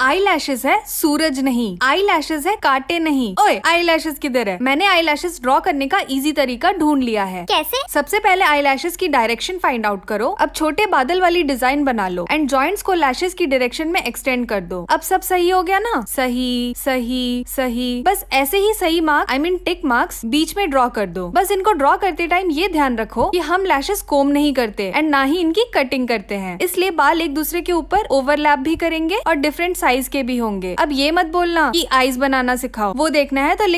eye lashes है सूरज नहीं eye lashes है काटे नहीं ओए आई लैशेज किधर है मैंने आई लैशेज ड्रॉ करने का इजी तरीका ढूंढ लिया है कैसे सबसे पहले आई लैशेज की डायरेक्शन फाइंड आउट करो अब छोटे बादल वाली डिजाइन बना लो एंड ज्वाइंट्स को लैशेज की डायरेक्शन में एक्सटेंड कर दो अब सब सही हो गया ना सही सही सही बस ऐसे ही सही mark I mean tick marks बीच में ड्रॉ कर दो बस इनको ड्रॉ करते टाइम ये ध्यान रखो की हम लैशेज कोम नहीं करते एंड ना ही इनकी कटिंग करते हैं इसलिए बाल एक दूसरे के ऊपर ओवरलैप भी करेंगे और डिफरेंट साइज के भी होंगे अब ये मत बोलना कि आइस बनाना सिखाओ वो देखना है तो लिंक